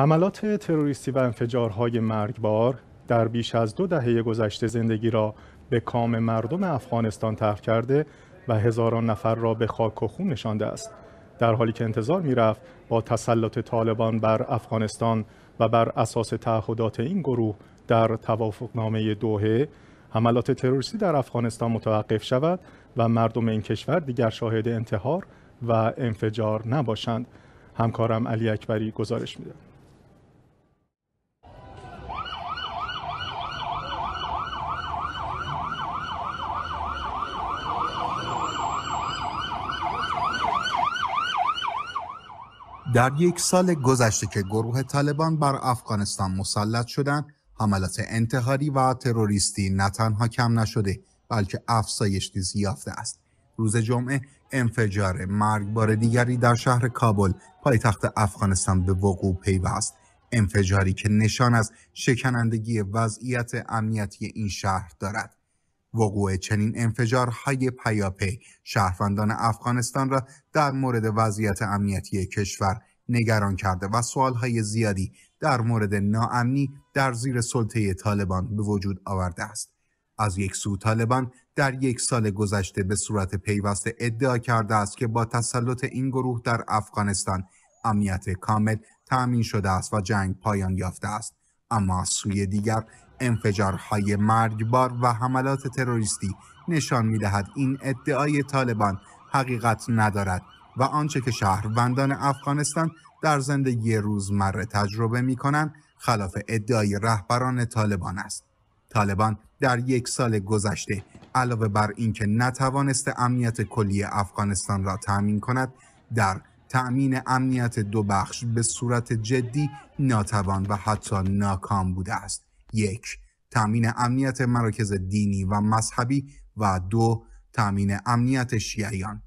حملات تروریستی و انفجارهای مرگبار در بیش از دو دهه گذشته زندگی را به کام مردم افغانستان تلخ کرده و هزاران نفر را به خاک و خون نشانده است در حالی که انتظار میرفت با تسلط طالبان بر افغانستان و بر اساس تعهدات این گروه در توافقنامه دوهه حملات تروریستی در افغانستان متوقف شود و مردم این کشور دیگر شاهد انتحار و انفجار نباشند همکارم علی اکبری گزارش میده در یک سال گذشته که گروه طالبان بر افغانستان مسلط شدند حملات انتحاری و تروریستی نه تنها کم نشده بلکه افزایش نیز یافته است روز جمعه انفجار مرگبار دیگری در شهر کابل پایتخت افغانستان به وقوع پیوست انفجاری که نشان از شکنندگی وضعیت امنیتی این شهر دارد وقوع چنین انفجارهای پیاپی شهروندان افغانستان را در مورد وضعیت امنیتی کشور نگران کرده و های زیادی در مورد ناامنی در زیر سلطه طالبان به وجود آورده است. از یک سو طالبان در یک سال گذشته به صورت پیوسته ادعا کرده است که با تسلط این گروه در افغانستان امنیت کامل تأمین شده است و جنگ پایان یافته است. اما از سوی دیگر انفجارهای مرگبار و حملات تروریستی نشان دهد این ادعای طالبان حقیقت ندارد و آنچه که شهروندان افغانستان در زندگی روزمره تجربه می کنند خلاف ادعای رهبران طالبان است. طالبان در یک سال گذشته علاوه بر اینکه نتوانسته امنیت کلی افغانستان را تأمین کند در تأمین امنیت دو بخش به صورت جدی ناتوان و حتی ناکام بوده است یک تأمین امنیت مراکز دینی و مذهبی و دو تأمین امنیت شیعیان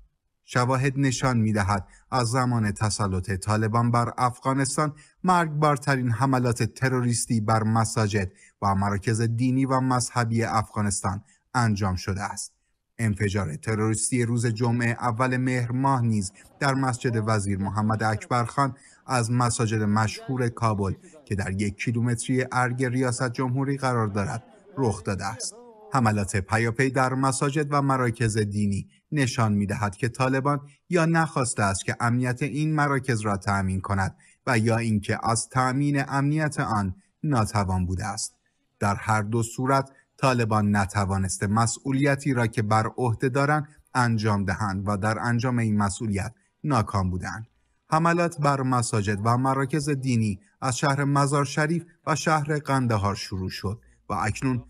شواهد نشان می دهد از زمان تسلط طالبان بر افغانستان مرگبارترین حملات تروریستی بر مساجد و مراکز دینی و مذهبی افغانستان انجام شده است. انفجار تروریستی روز جمعه اول مهر ماه نیز در مسجد وزیر محمد اکبر خان از مساجد مشهور کابل که در یک کیلومتری ارگ ریاست جمهوری قرار دارد رخ داده است. حملات پیاپی در مساجد و مراکز دینی نشان می که طالبان یا نخواسته است که امنیت این مراکز را تأمین کند و یا اینکه از تأمین امنیت آن ناتوان بوده است. در هر دو صورت طالبان نتوانسته مسئولیتی را که بر عهده دارند انجام دهند و در انجام این مسئولیت ناکام بودند. حملات بر مساجد و مراکز دینی از شهر مزار شریف و شهر قندهار شروع شد و اکنون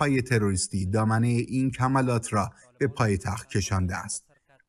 های تروریستی دامنه این حملات را به پایتخت کشانده است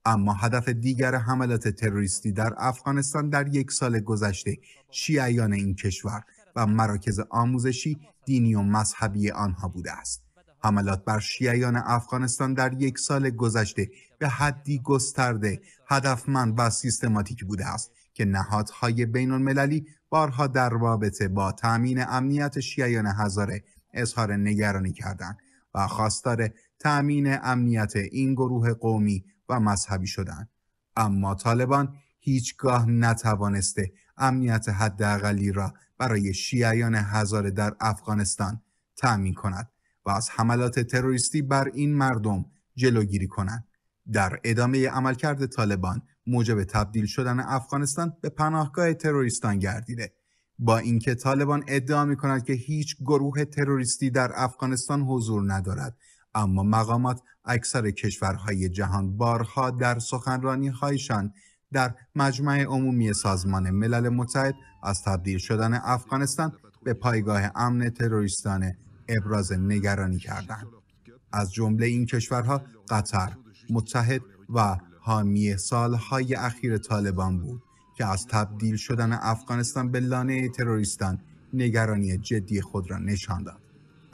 اما هدف دیگر حملات تروریستی در افغانستان در یک سال گذشته شیعیان این کشور و مراکز آموزشی دینی و مذهبی آنها بوده است حملات بر شیعیان افغانستان در یک سال گذشته به حدی گسترده هدفمند و سیستماتیک بوده است که نهادهای بین المللی بارها در رابطه با تأمین امنیت شیعیان هزاره اظهار نگرانی کردند و خواستار تأمین امنیت این گروه قومی و مذهبی شدند اما طالبان هیچگاه نتوانسته امنیت حداقلی را برای شیعیان هزاره در افغانستان تأمین کند و از حملات تروریستی بر این مردم جلوگیری کنند در ادامه عملکرد طالبان موجب تبدیل شدن افغانستان به پناهگاه تروریستان گردیده با اینکه طالبان ادعا می کند که هیچ گروه تروریستی در افغانستان حضور ندارد اما مقامات اکثر کشورهای جهان بارها در سخنرانی هایشان در مجمع عمومی سازمان ملل متحد از تبدیل شدن افغانستان به پایگاه امن تروریستان ابراز نگرانی کردند از جمله این کشورها قطر متحد و حامی سالهای اخیر طالبان بود که از تبدیل شدن افغانستان به لانه تروریستان نگرانی جدی خود را نشان داد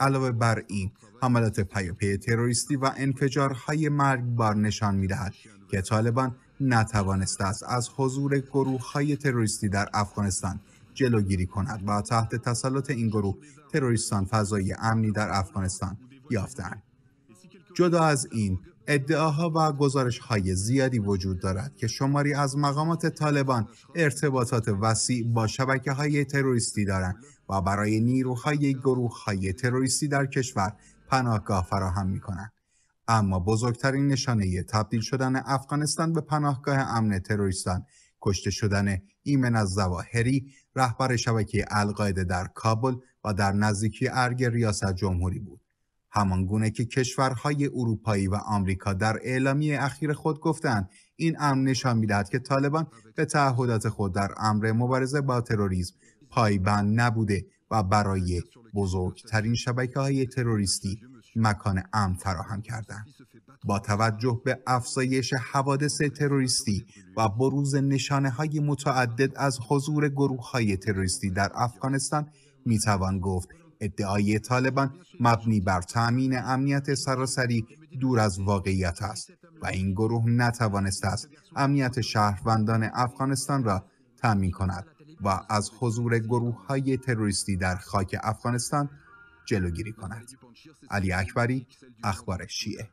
علاوه بر این حملات پیاپی تروریستی و انفجارهای مرگبار نشان میدهد که طالبان نتوانسته است از حضور گروه های تروریستی در افغانستان جلوگیری کند و تحت تسلط این گروه تروریستان فضای امنی در افغانستان یافتند. جدا از این ادعاها و گزارش های زیادی وجود دارد که شماری از مقامات طالبان ارتباطات وسیع با شبکه های تروریستی دارند و برای نیروهای گروه های تروریستی در کشور پناهگاه فراهم می کنند. اما بزرگترین نشانه تبدیل شدن افغانستان به پناهگاه امن تروریستان کشته شدن ایمن از زواهری رهبر شبکه القاعده در کابل و در نزدیکی ارگ ریاست جمهوری بود گونه که کشورهای اروپایی و آمریکا در اعلامیه اخیر خود گفتند این امر نشان میدهد که طالبان به تعهدات خود در امر مبارزه با تروریسم پایبند نبوده و برای بزرگترین شبکه های تروریستی مکان امن فراهم کردند با توجه به افزایش حوادث تروریستی و بروز نشانه های متعدد از حضور گروه های تروریستی در افغانستان میتوان گفت ادعای طالبان مبنی بر تأمین امنیت سراسری دور از واقعیت است و این گروه نتوانسته است امنیت شهروندان افغانستان را تأمین کند و از حضور گروه های تروریستی در خاک افغانستان جلوگیری کند. علی اکبری، اخبار شیعه